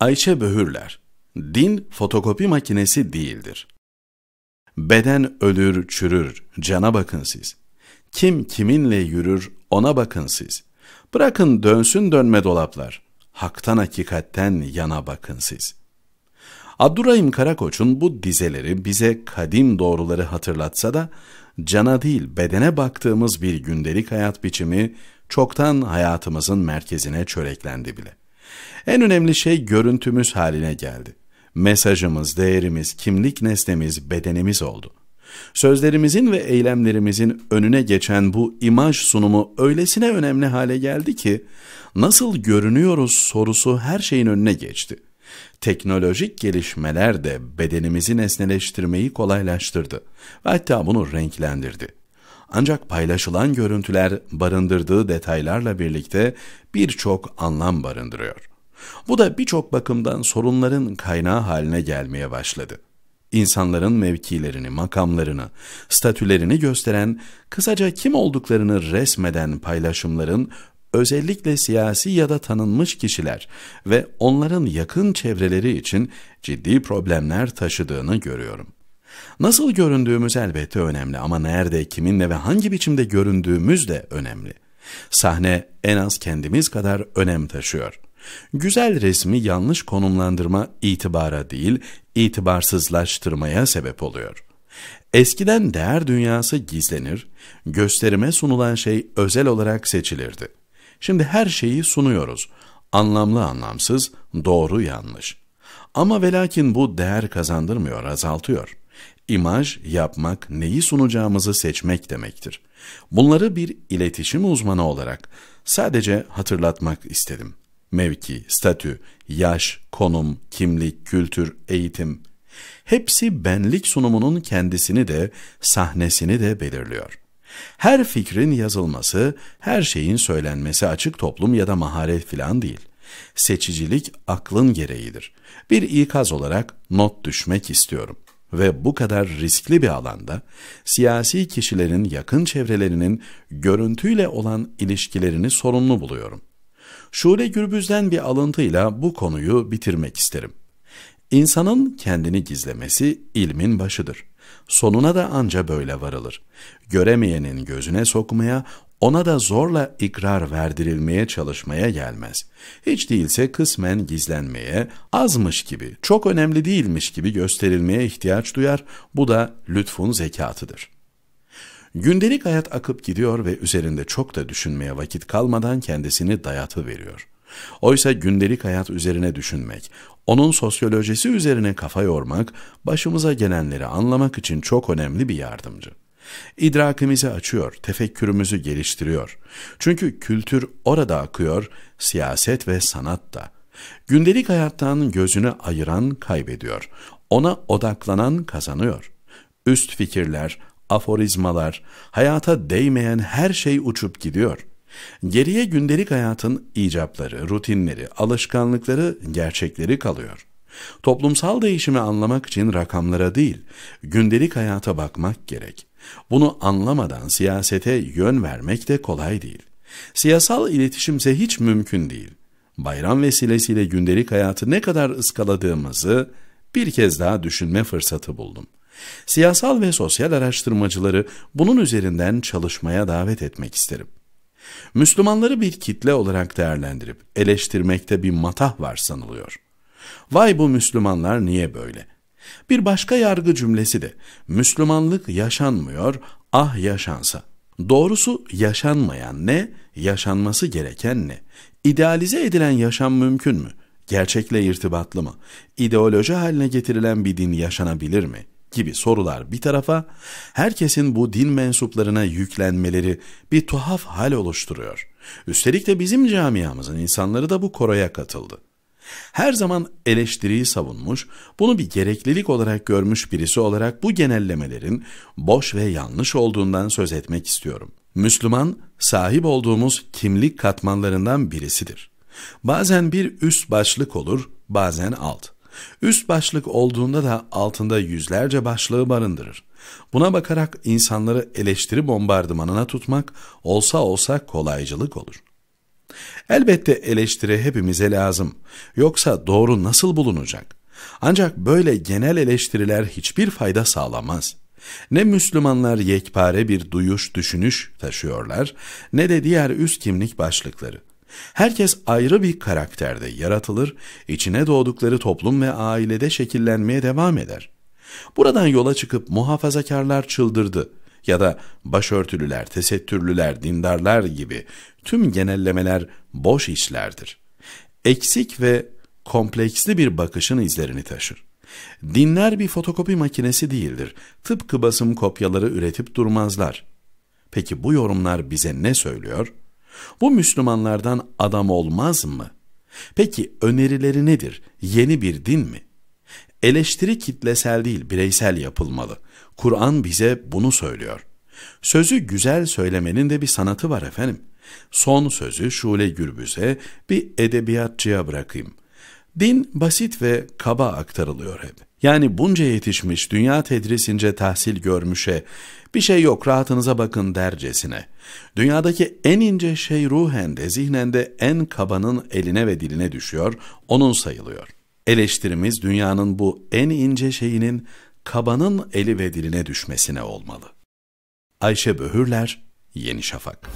Ayşe Böhürler, din fotokopi makinesi değildir. Beden ölür, çürür, cana bakın siz. Kim kiminle yürür, ona bakın siz. Bırakın dönsün dönme dolaplar. Haktan hakikatten yana bakın siz. Abdurrahim Karakoç'un bu dizeleri bize kadim doğruları hatırlatsa da, cana değil bedene baktığımız bir gündelik hayat biçimi çoktan hayatımızın merkezine çöreklendi bile.'' En önemli şey görüntümüz haline geldi. Mesajımız, değerimiz, kimlik nesnemiz, bedenimiz oldu. Sözlerimizin ve eylemlerimizin önüne geçen bu imaj sunumu öylesine önemli hale geldi ki, nasıl görünüyoruz sorusu her şeyin önüne geçti. Teknolojik gelişmeler de bedenimizi nesneleştirmeyi kolaylaştırdı. ve Hatta bunu renklendirdi. Ancak paylaşılan görüntüler barındırdığı detaylarla birlikte birçok anlam barındırıyor. Bu da birçok bakımdan sorunların kaynağı haline gelmeye başladı. İnsanların mevkilerini, makamlarını, statülerini gösteren, kısaca kim olduklarını resmeden paylaşımların özellikle siyasi ya da tanınmış kişiler ve onların yakın çevreleri için ciddi problemler taşıdığını görüyorum. Nasıl göründüğümüz elbette önemli ama nerede, kiminle ve hangi biçimde göründüğümüz de önemli. Sahne en az kendimiz kadar önem taşıyor. Güzel resmi yanlış konumlandırma itibara değil, itibarsızlaştırmaya sebep oluyor. Eskiden değer dünyası gizlenir, gösterime sunulan şey özel olarak seçilirdi. Şimdi her şeyi sunuyoruz. Anlamlı anlamsız, doğru yanlış. Ama velakin bu değer kazandırmıyor, azaltıyor. İmaj yapmak neyi sunacağımızı seçmek demektir. Bunları bir iletişim uzmanı olarak sadece hatırlatmak istedim. Mevki, statü, yaş, konum, kimlik, kültür, eğitim hepsi benlik sunumunun kendisini de sahnesini de belirliyor. Her fikrin yazılması, her şeyin söylenmesi açık toplum ya da maharet filan değil. Seçicilik aklın gereğidir. Bir ikaz olarak not düşmek istiyorum ve bu kadar riskli bir alanda siyasi kişilerin yakın çevrelerinin görüntüyle olan ilişkilerini sorunlu buluyorum. Şule Gürbüz'den bir alıntıyla bu konuyu bitirmek isterim. İnsanın kendini gizlemesi ilmin başıdır. Sonuna da anca böyle varılır. Göremeyenin gözüne sokmaya, ona da zorla ikrar verdirilmeye çalışmaya gelmez. Hiç değilse kısmen gizlenmeye, azmış gibi, çok önemli değilmiş gibi gösterilmeye ihtiyaç duyar. Bu da lütfun zekatıdır. Gündelik hayat akıp gidiyor ve üzerinde çok da düşünmeye vakit kalmadan kendisini dayatı veriyor. Oysa gündelik hayat üzerine düşünmek, onun sosyolojisi üzerine kafa yormak, başımıza gelenleri anlamak için çok önemli bir yardımcı. İdrakimizi açıyor, tefekkürümüzü geliştiriyor. Çünkü kültür orada akıyor, siyaset ve sanat da. Gündelik hayattan gözünü ayıran kaybediyor. Ona odaklanan kazanıyor. Üst fikirler, aforizmalar, hayata değmeyen her şey uçup gidiyor. Geriye gündelik hayatın icapları, rutinleri, alışkanlıkları, gerçekleri kalıyor. Toplumsal değişimi anlamak için rakamlara değil, gündelik hayata bakmak gerek. Bunu anlamadan siyasete yön vermek de kolay değil. Siyasal iletişimse hiç mümkün değil. Bayram vesilesiyle gündelik hayatı ne kadar ıskaladığımızı bir kez daha düşünme fırsatı buldum. Siyasal ve sosyal araştırmacıları bunun üzerinden çalışmaya davet etmek isterim. Müslümanları bir kitle olarak değerlendirip eleştirmekte bir matah var sanılıyor. Vay bu Müslümanlar niye böyle? Bir başka yargı cümlesi de Müslümanlık yaşanmıyor, ah yaşansa. Doğrusu yaşanmayan ne, yaşanması gereken ne? İdealize edilen yaşam mümkün mü? Gerçekle irtibatlı mı? İdeoloji haline getirilen bir din yaşanabilir mi? gibi sorular bir tarafa, herkesin bu din mensuplarına yüklenmeleri bir tuhaf hal oluşturuyor. Üstelik de bizim camiamızın insanları da bu koroya katıldı. Her zaman eleştiriyi savunmuş, bunu bir gereklilik olarak görmüş birisi olarak bu genellemelerin boş ve yanlış olduğundan söz etmek istiyorum. Müslüman, sahip olduğumuz kimlik katmanlarından birisidir. Bazen bir üst başlık olur, bazen alt. Üst başlık olduğunda da altında yüzlerce başlığı barındırır. Buna bakarak insanları eleştiri bombardımanına tutmak olsa olsa kolaycılık olur. Elbette eleştiri hepimize lazım. Yoksa doğru nasıl bulunacak? Ancak böyle genel eleştiriler hiçbir fayda sağlamaz. Ne Müslümanlar yekpare bir duyuş düşünüş taşıyorlar ne de diğer üst kimlik başlıkları. Herkes ayrı bir karakterde yaratılır, içine doğdukları toplum ve ailede şekillenmeye devam eder. Buradan yola çıkıp muhafazakarlar çıldırdı ya da başörtülüler, tesettürlüler, dindarlar gibi tüm genellemeler boş işlerdir. Eksik ve kompleksli bir bakışın izlerini taşır. Dinler bir fotokopi makinesi değildir. Tıpkı basım kopyaları üretip durmazlar. Peki bu yorumlar bize ne söylüyor? Bu Müslümanlardan adam olmaz mı? Peki önerileri nedir? Yeni bir din mi? Eleştiri kitlesel değil bireysel yapılmalı. Kur'an bize bunu söylüyor. Sözü güzel söylemenin de bir sanatı var efendim. Son sözü Şule Gürbüz'e bir edebiyatçıya bırakayım. Din basit ve kaba aktarılıyor hep. Yani bunca yetişmiş, dünya tedrisince tahsil görmüşe, bir şey yok rahatınıza bakın dercesine. Dünyadaki en ince şey ruhende zihnende en kabanın eline ve diline düşüyor, onun sayılıyor. Eleştirimiz dünyanın bu en ince şeyinin kabanın eli ve diline düşmesine olmalı. Ayşe Böhürler, Yeni Şafak.